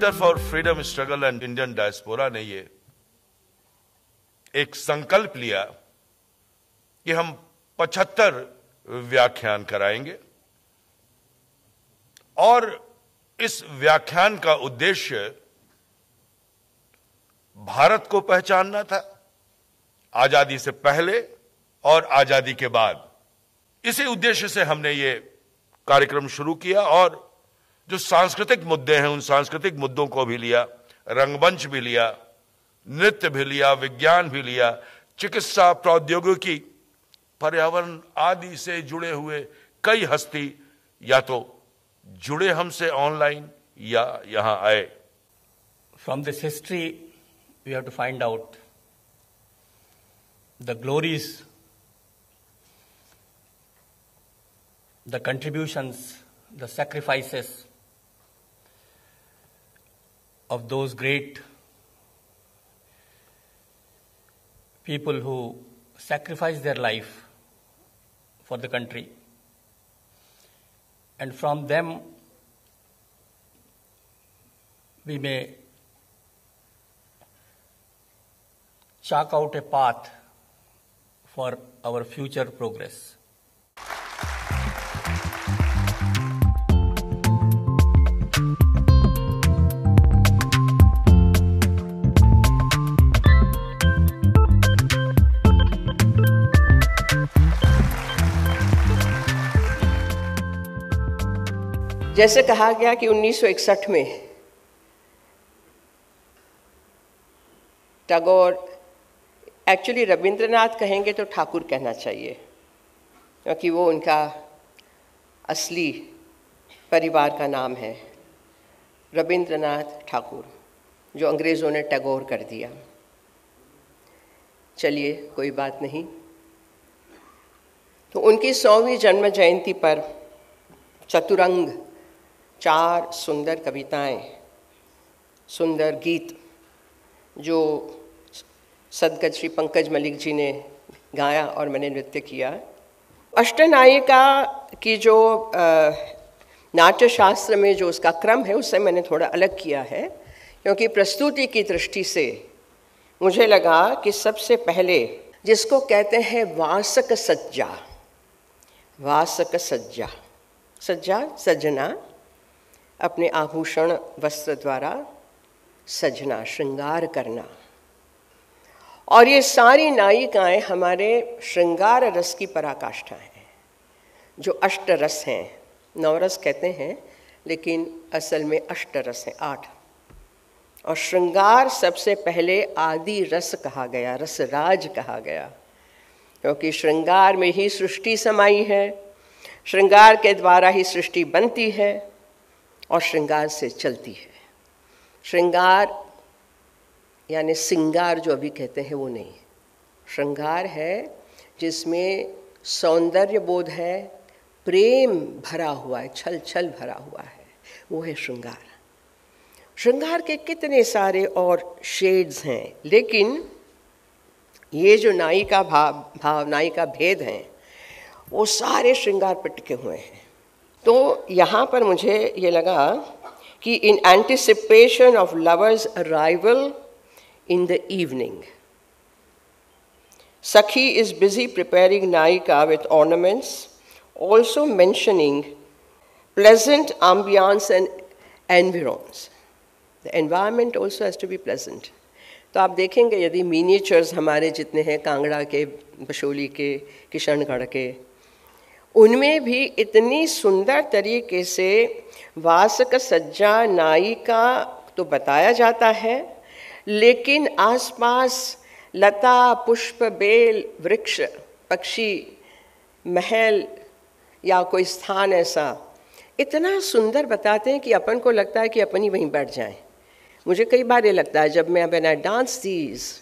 Centre for freedom struggle and Indian diaspora ने ये एक संकल्प लिया कि हम पचहत्तर व्याख्यान कराएंगे और इस व्याख्यान का उद्देश्य भारत को पहचानना था आजादी से पहले और आजादी के बाद इसी उद्देश्य से हमने ये कार्यक्रम शुरू किया और जो सांस्कृतिक मुद्दे हैं उन सांस्कृतिक मुद्दों को भी लिया रंगमंच भी लिया नृत्य भी लिया विज्ञान भी लिया चिकित्सा प्रौद्योगिकी पर्यावरण आदि से जुड़े हुए कई हस्ती या तो जुड़े हमसे ऑनलाइन या यहां आए from this history we have to find out the glories the contributions the sacrifices of those great people who sacrificed their life for the country. And from them, we may chalk out a path for our future progress. जैसे कहा गया कि 1961 में Tagore actually Rabindranath कहेंगे तो ठाकुर कहना चाहिए क्योंकि वो उनका असली परिवार का नाम है रविंद्रनाथ ठाकुर जो अंग्रेज़ों ने टैगोर कर दिया चलिए कोई बात नहीं तो उनकी सौवीं जन्म जयंती पर चतुरंग चार सुंदर कविताएं, सुंदर गीत जो सदगत श्री पंकज मलिक जी ने गाया और मैंने नृत्य किया अष्टनायिका की जो नाट्य शास्त्र में जो उसका क्रम है उससे मैंने थोड़ा अलग किया है क्योंकि प्रस्तुति की दृष्टि से मुझे लगा कि सबसे पहले जिसको कहते हैं वासक सज्जा वासक सज्जा सज्जा सज्जना अपने आभूषण वस्त्र द्वारा सजना श्रृंगार करना और ये सारी नायिकाएं हमारे श्रृंगार रस की पराकाष्ठा हैं जो अष्ट रस हैं नवरस कहते हैं लेकिन असल में अष्ट रस हैं आठ और श्रृंगार सबसे पहले आदि रस कहा गया रसराज कहा गया क्योंकि श्रृंगार में ही सृष्टि समाई है श्रृंगार के द्वारा ही सृष्टि बनती है और श्रृंगार से चलती है श्रृंगार यानी सिंगार जो अभी कहते हैं वो नहीं श्रृंगार है जिसमें सौंदर्य बोध है प्रेम भरा हुआ है छल छल भरा हुआ है वो है श्रृंगार श्रृंगार के कितने सारे और शेड्स हैं लेकिन ये जो नाई का भाव भाव नाई का भेद हैं वो सारे श्रृंगार पर टिके हुए हैं तो यहाँ पर मुझे ये लगा कि in anticipation of lover's arrival in the evening सखी इज बिजी प्रिपेयरिंग नायिका with ornaments also mentioning pleasant ambiance and environs the environment also has to be pleasant तो आप देखेंगे यदि मीनिएचर्स हमारे जितने हैं कांगड़ा के बशोली के किशनगढ़ के उनमें भी इतनी सुंदर तरीके से वासक सज्जा नाई का तो बताया जाता है लेकिन आसपास लता पुष्प बेल वृक्ष पक्षी महल या कोई स्थान ऐसा इतना सुंदर बताते हैं कि अपन को लगता है कि अपन ही वहीं बैठ जाएं। मुझे कई बार ये लगता है जब मैं when I dance these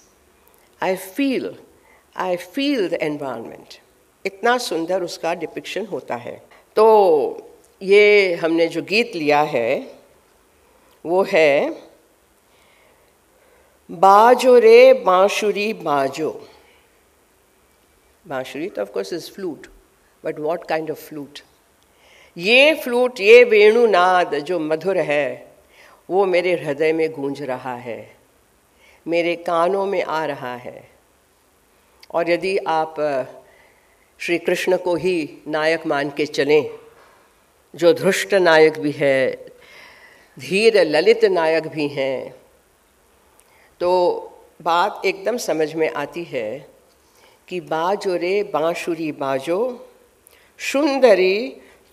I feel I feel the environment इतना सुंदर उसका डिपिक्शन होता है तो ये हमने जो गीत लिया है वो है बाजो रे बांशुरी बाजो बांशुरी तो of course is flute but what kind of flute ये फ्लूट ये वेणुनाद जो मधुर है वो मेरे हृदय में गूंज रहा है मेरे कानों में आ रहा है और यदि आप श्री कृष्ण को ही नायक मान के चलें जो धृष्ट नायक भी है धीर ललित नायक भी हैं तो बात एकदम समझ में आती है कि बाजो रे बाँसुरी बाजो सुंदरी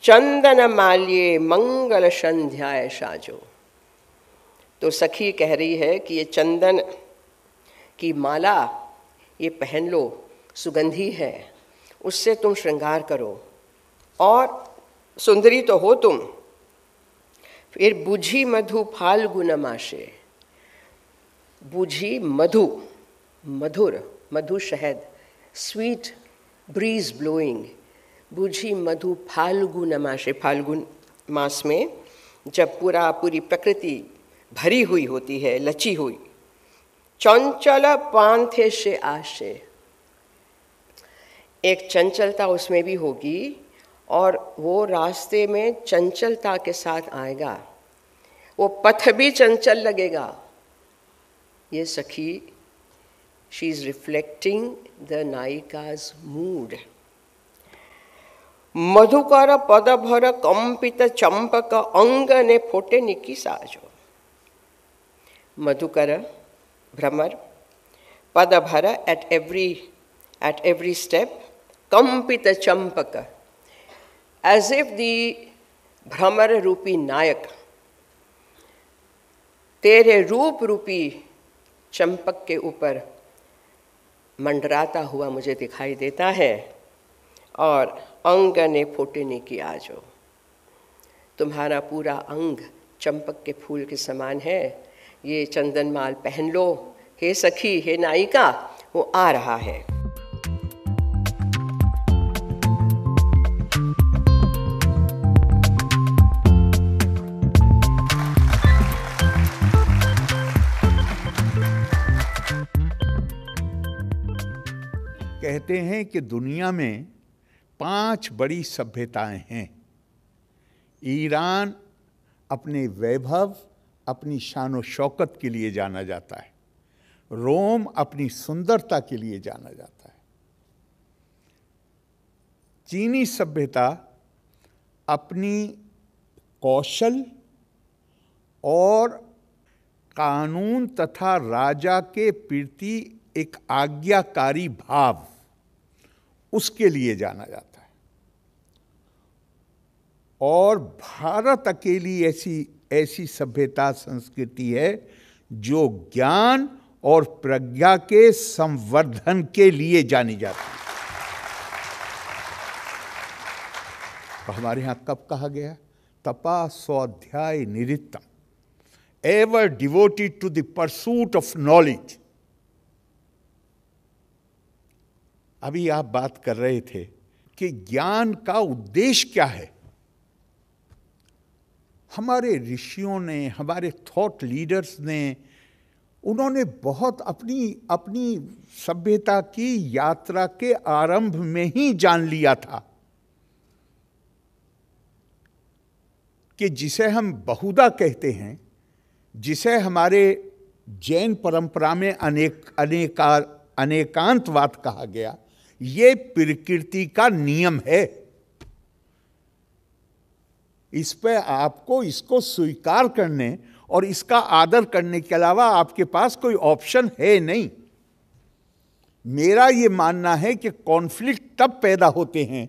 चंदन माल्ये मंगल संध्याय साजो तो सखी कह रही है कि ये चंदन की माला ये पहन लो सुगंधी है उससे तुम श्रृंगार करो और सुंदरी तो हो तुम फिर बुझी मधु गुनमाशे बुझी मधु मधुर मधु शहद स्वीट ब्रीज ब्लोइंग बुझी मधु फाल्गु नमाशे फाल्गुन मास में जब पूरा पूरी प्रकृति भरी हुई होती है लची हुई चंचल पांथे से आशे एक चंचलता उसमें भी होगी और वो रास्ते में चंचलता के साथ आएगा वो पथ भी चंचल लगेगा ये सखी शी इज रिफ्लेक्टिंग द नायिकाज मूड मधुकर पदभर कंपित चंपक अंग ने फोटे निकी साजो मधुकर भ्रमर पदभर at every at every step कंपित चंपक एज इफ दी भ्रमर रूपी नायक तेरे रूप रूपी चंपक के ऊपर मंडराता हुआ मुझे दिखाई देता है और अंग ने फूटने की आजो तुम्हारा पूरा अंग चंपक के फूल के समान है ये चंदन माल पहन लो हे सखी हे नायिका वो आ रहा है कहते हैं कि दुनिया में पांच बड़ी सभ्यताएं हैं ईरान अपने वैभव अपनी शान शौकत के लिए जाना जाता है रोम अपनी सुंदरता के लिए जाना जाता है चीनी सभ्यता अपनी कौशल और कानून तथा राजा के प्रति एक आज्ञाकारी भाव उसके लिए जाना जाता है और भारत अकेली ऐसी ऐसी सभ्यता संस्कृति है जो ज्ञान और प्रज्ञा के संवर्धन के लिए जानी जाती है तो हमारे यहां कब कहा गया तपा स्वाध्याय निरितम ever devoted to the pursuit of knowledge अभी आप बात कर रहे थे कि ज्ञान का उद्देश्य क्या है हमारे ऋषियों ने हमारे थॉट लीडर्स ने उन्होंने बहुत अपनी अपनी सभ्यता की यात्रा के आरंभ में ही जान लिया था कि जिसे हम बहुदा कहते हैं जिसे हमारे जैन परंपरा में अनेक अनेका अनेकांतवाद कहा गया ये प्रकृति का नियम है इस पर आपको इसको स्वीकार करने और इसका आदर करने के अलावा आपके पास कोई ऑप्शन है नहीं मेरा ये मानना है कि कॉन्फ्लिक्ट तब पैदा होते हैं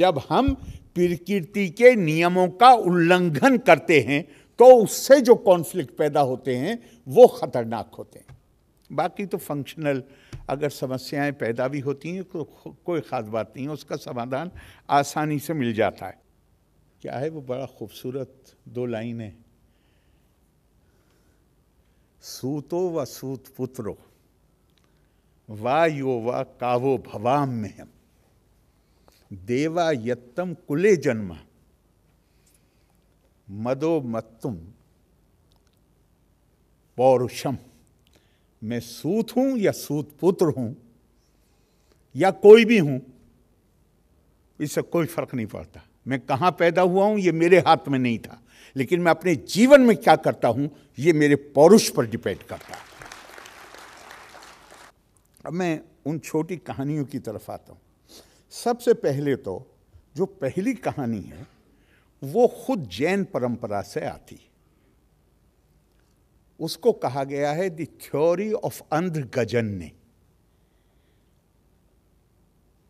जब हम प्रकृति के नियमों का उल्लंघन करते हैं तो उससे जो कॉन्फ्लिक्ट पैदा होते हैं वो खतरनाक होते हैं बाकी तो फंक्शनल अगर समस्याएं पैदा भी होती हैं तो कोई खास बात नहीं है उसका समाधान आसानी से मिल जाता है क्या है वो बड़ा खूबसूरत दो लाइन है सूतो व सूत पुत्रो वा यो व कावो भवाम में हम देवा यत्तम कुले जन्म मदो मत्तुम पौरुषम मैं सूत हूं या सूत पुत्र हूं या कोई भी हूं इससे कोई फर्क नहीं पड़ता मैं कहाँ पैदा हुआ हूं ये मेरे हाथ में नहीं था लेकिन मैं अपने जीवन में क्या करता हूं ये मेरे पौरुष पर डिपेंड करता है अब मैं उन छोटी कहानियों की तरफ आता हूं सबसे पहले तो जो पहली कहानी है वो खुद जैन परंपरा से आती उसको कहा गया है द थ्योरी ऑफ अंध गजन ने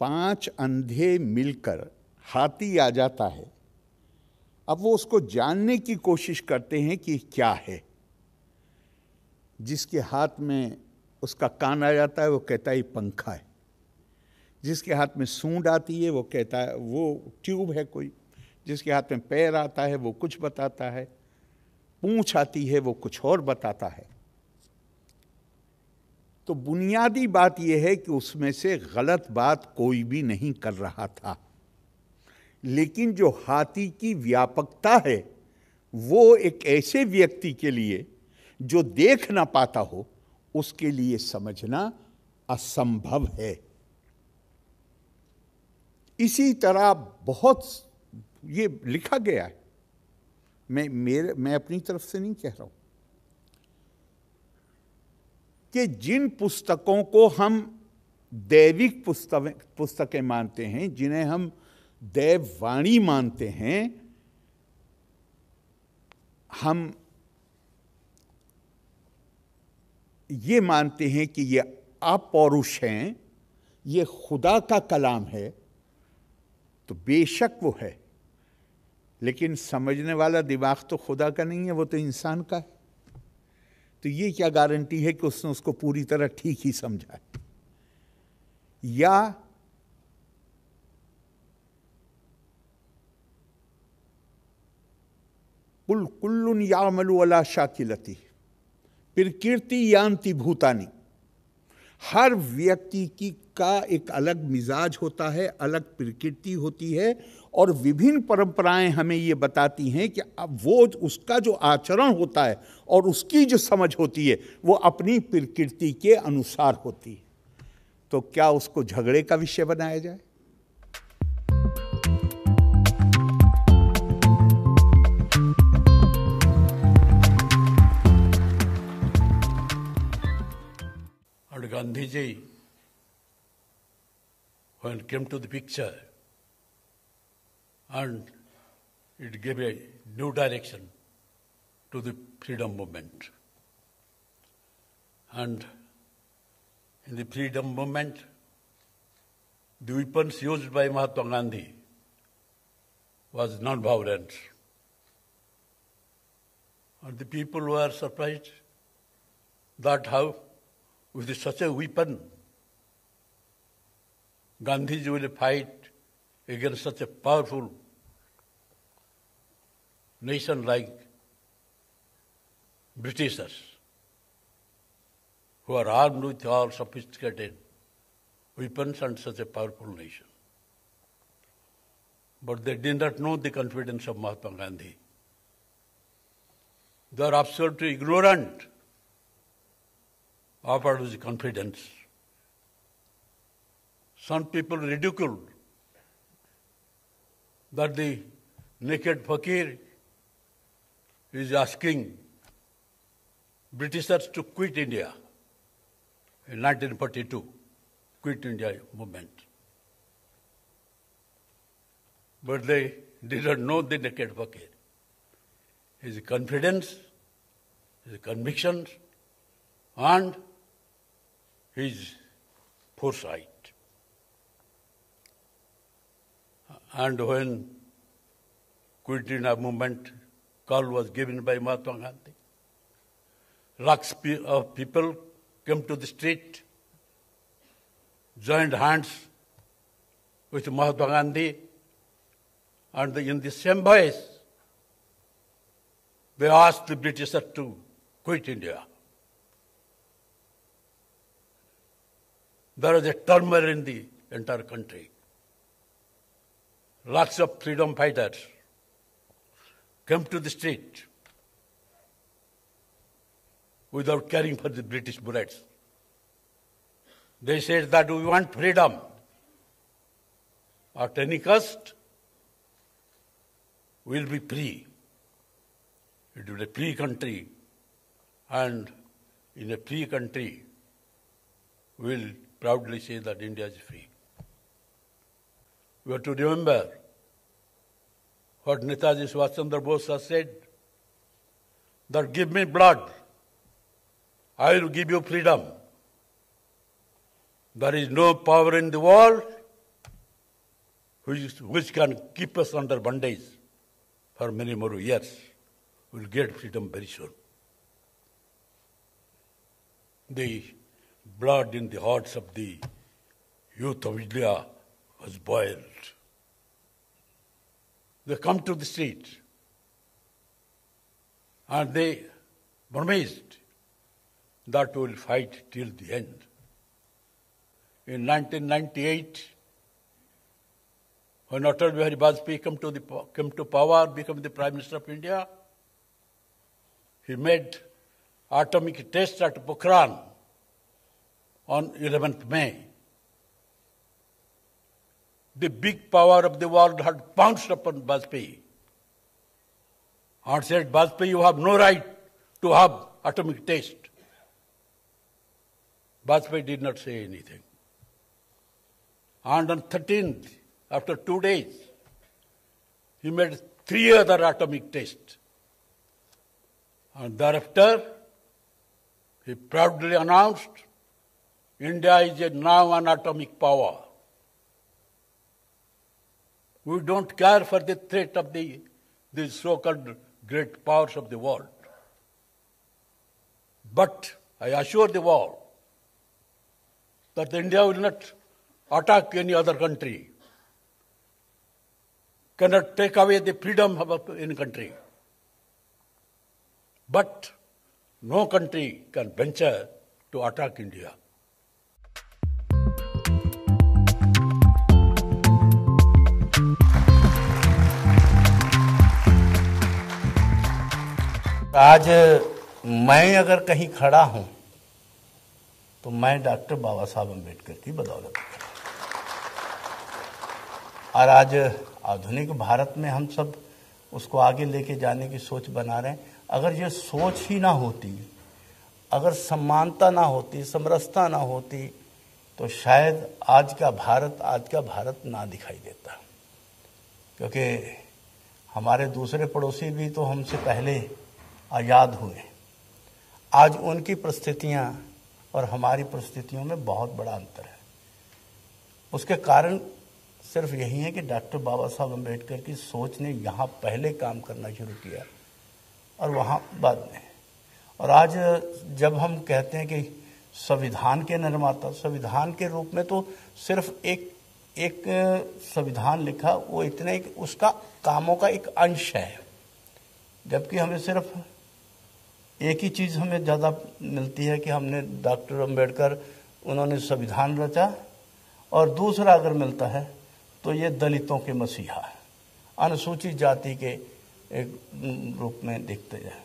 पांच अंधे मिलकर हाथी आ जाता है अब वो उसको जानने की कोशिश करते हैं कि क्या है जिसके हाथ में उसका कान आ जाता है वो कहता है पंखा है जिसके हाथ में सूंड आती है वो कहता है वो ट्यूब है कोई जिसके हाथ में पैर आता है वो कुछ बताता है पूछ आती है वो कुछ और बताता है तो बुनियादी बात यह है कि उसमें से गलत बात कोई भी नहीं कर रहा था लेकिन जो हाथी की व्यापकता है वो एक ऐसे व्यक्ति के लिए जो देख ना पाता हो उसके लिए समझना असंभव है इसी तरह बहुत ये लिखा गया है मैं मेरे मैं अपनी तरफ से नहीं कह रहा हूं कि जिन पुस्तकों को हम दैविक पुस्तक पुस्तकें मानते हैं जिन्हें हम दैववाणी मानते हैं हम ये मानते हैं कि ये अपौरुष हैं ये खुदा का कलाम है तो बेशक वो है लेकिन समझने वाला दिमाग तो खुदा का नहीं है वो तो इंसान का है तो ये क्या गारंटी है कि उसने उसको पूरी तरह ठीक ही समझा है या कुल कुल्लुन यामलू अला शाकिलती प्रकृति यांति भूतानी हर व्यक्ति की का एक अलग मिजाज होता है अलग प्रकृति होती है और विभिन्न परंपराएं हमें ये बताती हैं कि अब वो उसका जो आचरण होता है और उसकी जो समझ होती है वो अपनी प्रकृति के अनुसार होती है तो क्या उसको झगड़े का विषय बनाया जाए Gandhiji, when came to the picture, and it gave a new direction to the freedom movement. And in the freedom movement, the weapons used by Mahatma Gandhi was non-violence. And the people were surprised that how with such a weapon. Gandhiji will fight against such a powerful nation like Britishers, who are armed with all sophisticated weapons and such a powerful nation. But they did not know the confidence of Mahatma Gandhi. They are absolutely ignorant offered with confidence. Some people ridiculed that the naked fakir is asking Britishers to quit India in 1942, quit India movement. But they didn't know the naked fakir. His confidence, his convictions, and his foresight. And when Quit India movement call was given by Mahatma Gandhi, lakhs of people came to the street, joined hands with Mahatma Gandhi, and in the same voice, they asked the Britishers to quit India. There is a turmoil in the entire country. Lots of freedom fighters came to the street without caring for the British bullets. They said that we want freedom at any cost, we'll be free. It is a free country, and in a free country, we'll proudly say that India is free. We have to remember what Netaji Subhashchandra Bose has said, that give me blood, I will give you freedom. There is no power in the world which, which can keep us under bondage for many more years. We will get freedom very soon. The blood in the hearts of the youth of India was boiled. They come to the street and they promised that we will fight till the end. In 1998, when Atal Bihari Vajpayee came to, the, came to power, became the Prime Minister of India, he made atomic test at Pokhran on 11th May. The big power of the world had pounced upon Vajpayee and said, Vajpayee, you have no right to have atomic test. Vajpayee did not say anything. And on 13th, after two days, he made three other atomic tests. And thereafter, he proudly announced India is a now an atomic power. We don't care for the threat of the, the so-called great powers of the world. But I assure the world that India will not attack any other country, cannot take away the freedom of any country. But no country can venture to attack India. आज मैं अगर कहीं खड़ा हूं तो मैं doctor बाबा साहब अम्बेडकर की बदौलत और आज आधुनिक भारत में हम सब उसको आगे लेके जाने की सोच बना रहे हैं अगर ये सोच ही ना होती अगर समानता ना होती समरसता ना होती तो शायद आज का भारत आज का भारत ना दिखाई देता क्योंकि हमारे दूसरे पड़ोसी भी तो हमसे पहले आज़ाद हुए आज उनकी परिस्थितियाँ और हमारी परिस्थितियों में बहुत बड़ा अंतर है उसके कारण सिर्फ यही है कि डॉक्टर बाबा साहब अम्बेडकर की सोच ने यहाँ पहले काम करना शुरू किया और वहाँ बाद में और आज जब हम कहते हैं कि संविधान के निर्माता संविधान के रूप में तो सिर्फ एक एक संविधान लिखा वो इतने उसका कामों का एक अंश है जबकि हमें सिर्फ एक ही चीज़ हमें ज़्यादा मिलती है कि हमने डॉक्टर अम्बेडकर उन्होंने संविधान रचा और दूसरा अगर मिलता है तो ये दलितों के मसीहा अनुसूचित जाति के एक रूप में दिखते हैं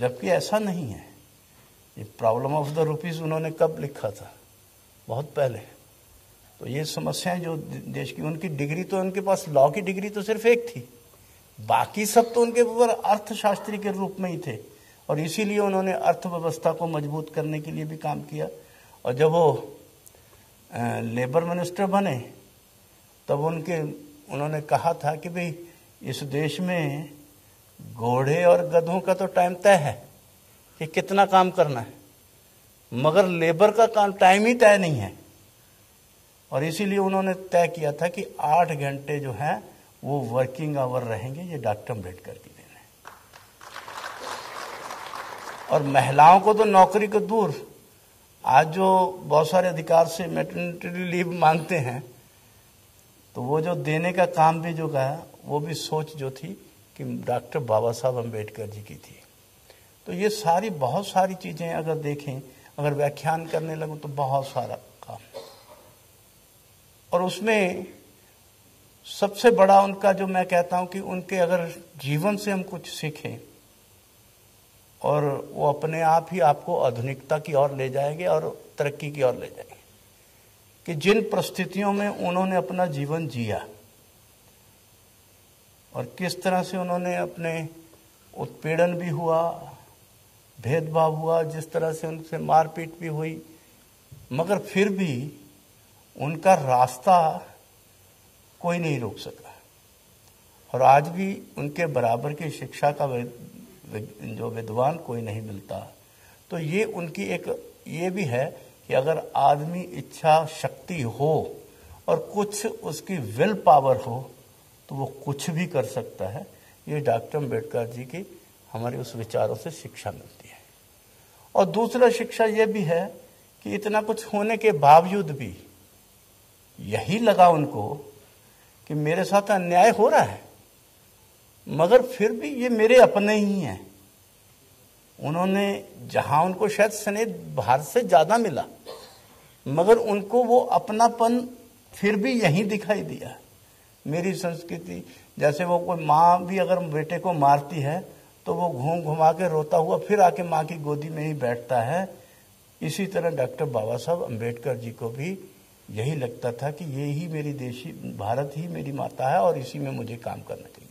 जबकि ऐसा नहीं है ये प्रॉब्लम ऑफ द रूपीज उन्होंने कब लिखा था बहुत पहले तो ये समस्याएं जो देश की उनकी डिग्री तो उनके पास लॉ की डिग्री तो सिर्फ एक थी बाकी सब तो उनके ऊपर अर्थशास्त्री के रूप में ही थे और इसीलिए उन्होंने अर्थव्यवस्था को मजबूत करने के लिए भी काम किया और जब वो लेबर मिनिस्टर बने तब उनके उन्होंने कहा था कि भाई इस देश में घोड़े और गधों का तो टाइम तय है कि कितना काम करना है मगर लेबर का काम टाइम ही तय नहीं है और इसीलिए उन्होंने तय किया था कि आठ घंटे जो हैं वो वर्किंग आवर रहेंगे ये डॉक्टर अम्बेडकर की और महिलाओं को तो नौकरी को दूर आज जो बहुत सारे अधिकार से मेटर्निटी लीव मांगते हैं तो वो जो देने का काम भी जो गया वो भी सोच जो थी कि डॉक्टर बाबा साहब अम्बेडकर जी की थी तो ये सारी बहुत सारी चीज़ें अगर देखें अगर व्याख्यान करने लगूँ तो बहुत सारा काम और उसमें सबसे बड़ा उनका जो मैं कहता हूँ कि उनके अगर जीवन से हम कुछ सीखें और वो अपने आप ही आपको आधुनिकता की ओर ले जाएंगे और तरक्की की ओर ले जाएंगे कि जिन परिस्थितियों में उन्होंने अपना जीवन जिया और किस तरह से उन्होंने अपने उत्पीड़न भी हुआ भेदभाव हुआ जिस तरह से उनसे मारपीट भी हुई मगर फिर भी उनका रास्ता कोई नहीं रोक सका और आज भी उनके बराबर की शिक्षा का जो विद्वान कोई नहीं मिलता तो ये उनकी एक ये भी है कि अगर आदमी इच्छा शक्ति हो और कुछ उसकी विल पावर हो तो वो कुछ भी कर सकता है ये डॉक्टर अम्बेडकर जी की हमारे उस विचारों से शिक्षा मिलती है और दूसरा शिक्षा ये भी है कि इतना कुछ होने के बावजूद भी यही लगा उनको कि मेरे साथ अन्याय हो रहा है मगर फिर भी ये मेरे अपने ही हैं उन्होंने जहां उनको शायद स्नेह बाहर से ज्यादा मिला मगर उनको वो अपनापन फिर भी यहीं दिखाई दिया मेरी संस्कृति जैसे वो कोई माँ भी अगर बेटे को मारती है तो वो घूम घुमा के रोता हुआ फिर आके माँ की गोदी में ही बैठता है इसी तरह डॉक्टर बाबा साहब अम्बेडकर जी को भी यही लगता था कि ये ही मेरी देशी भारत ही मेरी माता है और इसी में मुझे काम करना चाहिए